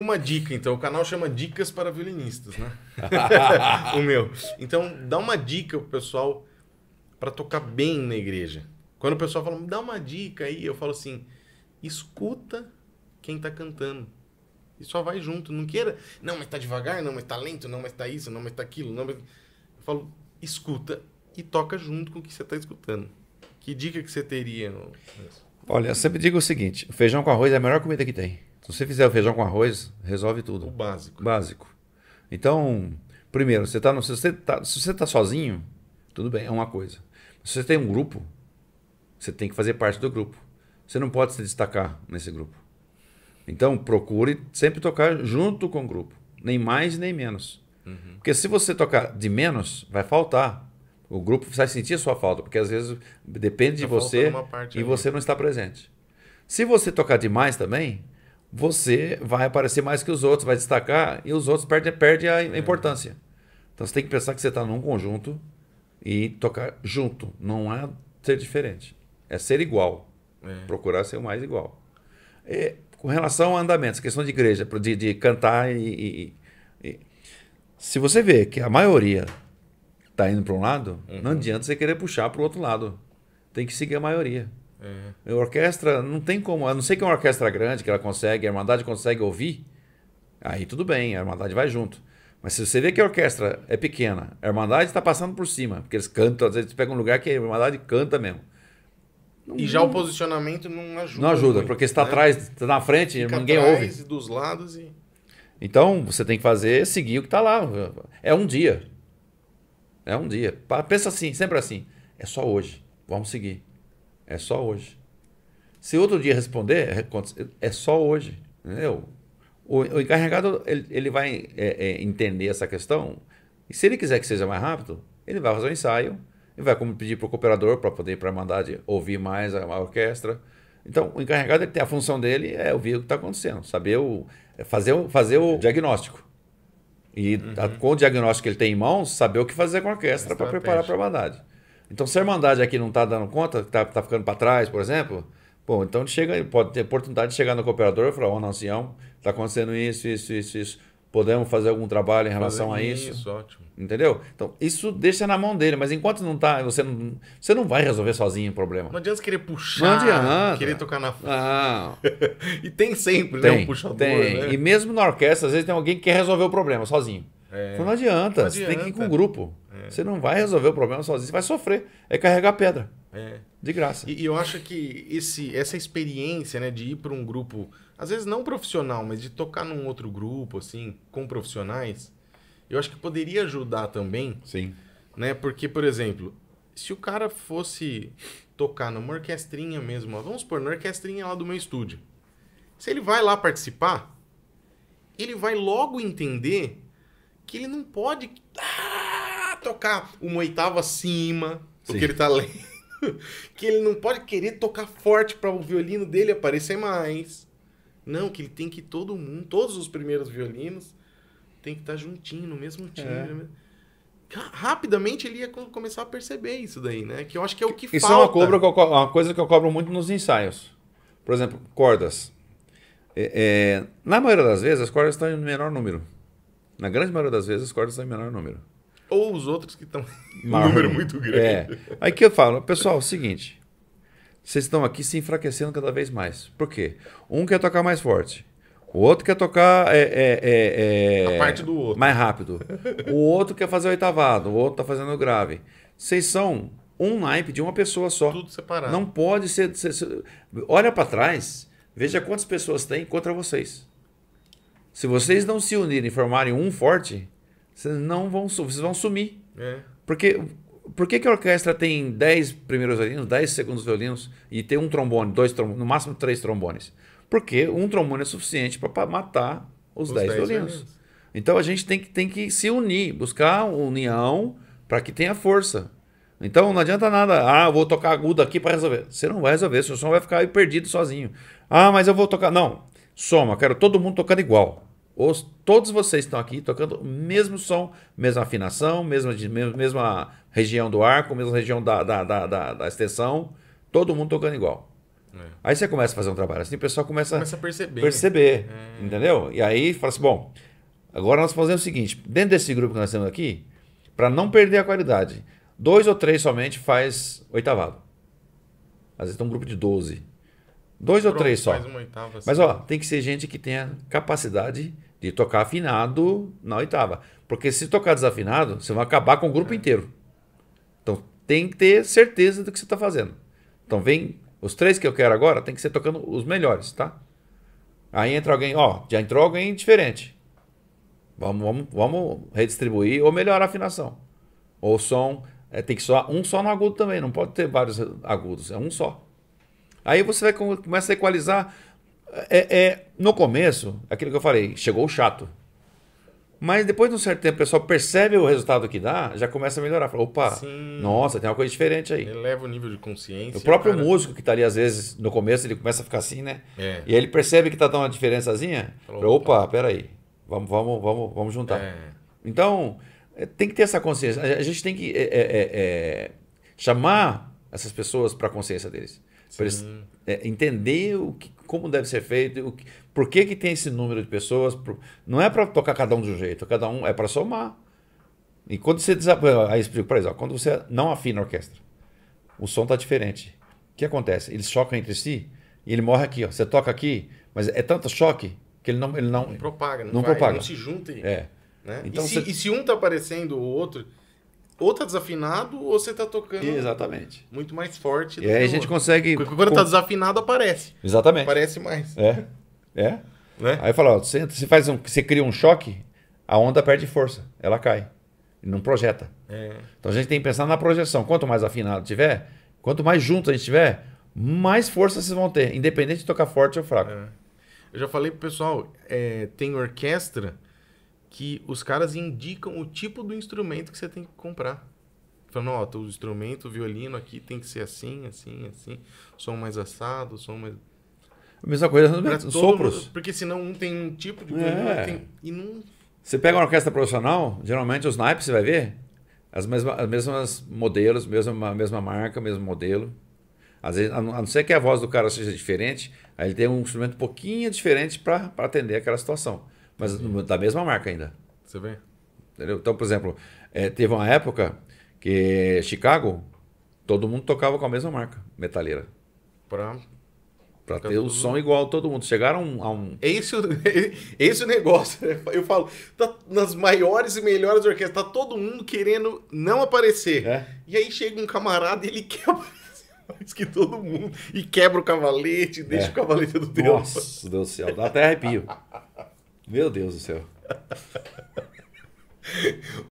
uma dica, então. O canal chama Dicas para Violinistas, né? o meu. Então, dá uma dica pro pessoal para tocar bem na igreja. Quando o pessoal fala, dá uma dica aí, eu falo assim, escuta quem tá cantando. E só vai junto. Não queira, não, mas tá devagar, não, mas tá lento, não, mas tá isso, não, mas tá aquilo, não, mas... Eu falo, escuta e toca junto com o que você tá escutando. Que dica que você teria? Olha, eu sempre digo o seguinte, feijão com arroz é a melhor comida que tem se você fizer o feijão com arroz, resolve tudo. O básico. Básico. Então, primeiro, você tá no, se você está tá sozinho, tudo bem, é uma coisa. Se você tem um grupo, você tem que fazer parte do grupo. Você não pode se destacar nesse grupo. Então, procure sempre tocar junto com o grupo. Nem mais, nem menos. Uhum. Porque se você tocar de menos, vai faltar. O grupo vai sentir a sua falta, porque às vezes depende tá de você e ali. você não está presente. Se você tocar demais também, você vai aparecer mais que os outros, vai destacar e os outros perdem, perdem a é. importância. Então você tem que pensar que você está num conjunto e tocar junto. Não é ser diferente. É ser igual. É. Procurar ser o mais igual. E, é, com relação a andamentos, questão de igreja, de, de cantar e, e, e, Se você vê que a maioria está indo para um lado, uhum. não adianta você querer puxar para o outro lado. Tem que seguir a maioria. É. Orquestra não tem como, a não ser que é uma orquestra grande, que ela consegue, a Irmandade consegue ouvir, aí tudo bem, a Irmandade vai junto. Mas se você vê que a orquestra é pequena, a Irmandade está passando por cima, porque eles cantam, às vezes pega um lugar que a Irmandade canta mesmo. Não, e já o posicionamento não ajuda. Não ajuda, muito, porque está né? atrás, está na frente, Fica ninguém ouve. dos lados e... Então, você tem que fazer, seguir o que está lá. É um dia. É um dia. Pensa assim, sempre assim. É só hoje. Vamos seguir. É só hoje. Se outro dia responder, é, é só hoje. Entendeu? O, o encarregado ele, ele vai é, é, entender essa questão. E se ele quiser que seja mais rápido, ele vai fazer o um ensaio e vai como pedir para o cooperador para poder para mandar de ouvir mais a, a, orquestra. Então, o encarregado ele tem a função dele é ouvir o que está acontecendo, saber o é fazer o, fazer o diagnóstico. E uhum. a, com o diagnóstico que ele tem em mãos, saber o que fazer com a orquestra para preparar para a mandade. Então, se a Irmandade aqui não está dando conta, está tá ficando para trás, por exemplo, bom, então chega, pode ter oportunidade de chegar no cooperador e falar, Ô, oh, Nancião, está acontecendo isso, isso, isso, isso. Podemos fazer algum trabalho em relação a isso. Isso, ótimo. Entendeu? Então, isso deixa na mão dele, mas enquanto não está, você não, você não vai resolver sozinho o problema. Não adianta querer puxar, não adianta. querer tocar na Não. e tem sempre, né, tem, né? Um puxador. Tem. Né? E mesmo na orquestra, às vezes tem alguém que quer resolver o problema sozinho. É. Então não adianta, não adianta. você tem que ir com o grupo. Você não vai resolver o problema sozinho, você vai sofrer. É carregar pedra. É. De graça. E, e, eu acho que esse, essa experiência, né, de ir para um grupo, às vezes não profissional, mas de tocar num outro grupo, assim, com profissionais, eu acho que poderia ajudar também. Sim. Né? Porque, por exemplo, se o cara fosse tocar numa orquestrinha mesmo, vamos supor, na orquestrinha lá do meu estúdio. Se ele vai lá participar, ele vai logo entender que ele não pode ah, tocar uma oitava acima do que ele tá lendo. que ele não pode querer tocar forte para o violino dele aparecer mais. Não, que ele tem que todo mundo, todos os primeiros violinos, tem que estar tá juntinho, no mesmo time. É. Rapidamente ele ia começar a perceber isso daí, né? Que eu acho que é o que isso falta. Isso é uma, cobra, é uma coisa que eu cobro muito nos ensaios. Por exemplo, cordas. É, é, na maioria das vezes, as cordas estão em menor número. Na grande maioria das vezes, as cordas estão em menor número ou os outros que estão em um número muito é. grande. É. Aí que eu falo, pessoal, é o seguinte, vocês estão aqui se enfraquecendo cada vez mais. Por quê? Um quer tocar mais forte, o outro quer tocar é, é, é, é a parte do outro. mais rápido, o outro quer fazer oitavado, o outro está fazendo grave. Vocês são um naipe de uma pessoa só. Tudo separado. Não pode ser. ser, ser... Olha para trás, veja quantas pessoas tem contra vocês. Se vocês não se unirem e formarem um forte, vocês não vão, vocês vão sumir. É. Porque por que, que a orquestra tem 10 primeiros violinos, 10 segundos violinos e tem um trombone, dois trombones, no máximo três trombones? Porque um trombone é suficiente para matar os 10 violinos. violinos. Então a gente tem que, tem que se unir, buscar união para que tenha força. Então não adianta nada, ah, vou tocar agudo aqui para resolver. Você não vai resolver, seu som vai ficar perdido sozinho. Ah, mas eu vou tocar. Não, soma, quero todo mundo tocando igual. Os, todos vocês estão aqui tocando o mesmo som, mesma afinação, mesma, mesma região do arco, mesma região da, da, da, da, da extensão, todo mundo tocando igual. É. Aí você começa a fazer um trabalho assim, o pessoal começa, começa a perceber, perceber é. entendeu? E aí fala assim, bom, agora nós fazemos o seguinte, dentro desse grupo que nós temos aqui, para não perder a qualidade, dois ou três somente faz oitavado. Às vezes tem um grupo de 12. Dois Pronto, ou três só. Oitava, Mas assim. ó, tem que ser gente que tenha capacidade de tocar afinado na oitava. Porque se tocar desafinado, você vai acabar com o grupo é. inteiro. Então tem que ter certeza do que você está fazendo. Então vem, os três que eu quero agora tem que ser tocando os melhores, tá? Aí entra alguém, ó, já entrou alguém diferente. Vamos, vamos, vamos redistribuir ou melhorar a afinação. Ou som, é, tem que soar um só no agudo também, não pode ter vários agudos, é um só. Aí você vai começa a equalizar é, é, no começo, aquilo que eu falei, chegou o chato. Mas depois de um certo tempo, o pessoal percebe o resultado que dá, já começa a melhorar. Fala, opa, Sim. nossa, tem uma coisa diferente aí. Eleva o nível de consciência. O próprio cara... músico que está ali, às vezes, no começo, ele começa a ficar assim, né? É. E aí ele percebe que está dando uma diferençazinha. fala, opa, opa, peraí, vamos, vamos, vamos, vamos juntar. É. Então, é, tem que ter essa consciência. A gente tem que é, é, é chamar essas pessoas para a consciência deles. É, entender o que, como deve ser feito, o que, por que, que tem esse número de pessoas. Por, não é para tocar cada um de um jeito, cada um é para somar. E quando você desab... aí explico para eles, ó, quando você não afina a orquestra, o som está diferente. O que acontece? Eles chocam entre si e ele morre aqui, ó. Você toca aqui, mas é tanto choque que ele não ele não, não propaga, não, não vai, propaga. Não se junta. E, é. Né? Então, e se, você... e, se, um está aparecendo o outro, ou tá desafinado ou você tá tocando Exatamente. muito mais forte. E aí a gente outro. consegue. Porque quando tá desafinado, aparece. Exatamente. Aparece mais. É. É. Né? Aí fala, ó, você, você, faz um, você cria um choque, a onda perde força, ela cai. Não projeta. É. Então a gente tem que pensar na projeção. Quanto mais afinado tiver, quanto mais junto a gente tiver, mais força vocês vão ter, independente de tocar forte ou fraco. É. Eu já falei pro pessoal, é, tem orquestra que os caras indicam o tipo do instrumento que você tem que comprar. Falando, ó, o instrumento, o violino aqui tem que ser assim, assim, assim, som mais assado, som mais. A mesma coisa nos sopros. porque senão um tem um tipo de violino é. tem, e não. Você pega uma orquestra profissional, geralmente os naipes você vai ver, as mesmas, as mesmas modelos, mesma, mesma marca, mesmo modelo. Às vezes, a não ser que a voz do cara seja diferente, aí ele tem um instrumento um pouquinho diferente para atender aquela situação mas Sim. Uhum. da mesma marca ainda. Você vê? Entendeu? Então, por exemplo, é, teve uma época que Chicago, todo mundo tocava com a mesma marca, metaleira. Pra Pra ter o som igual a todo mundo. Chegaram a um. Esse, esse é o negócio. Né? Eu falo, tá nas maiores e melhores orquestras, tá todo mundo querendo não aparecer. É. E aí chega um camarada e ele quebra mais que todo mundo. E quebra o cavalete, deixa é. o cavalete do Deus. Nossa, Deus do céu, dá até arrepio. Meu Deus do céu.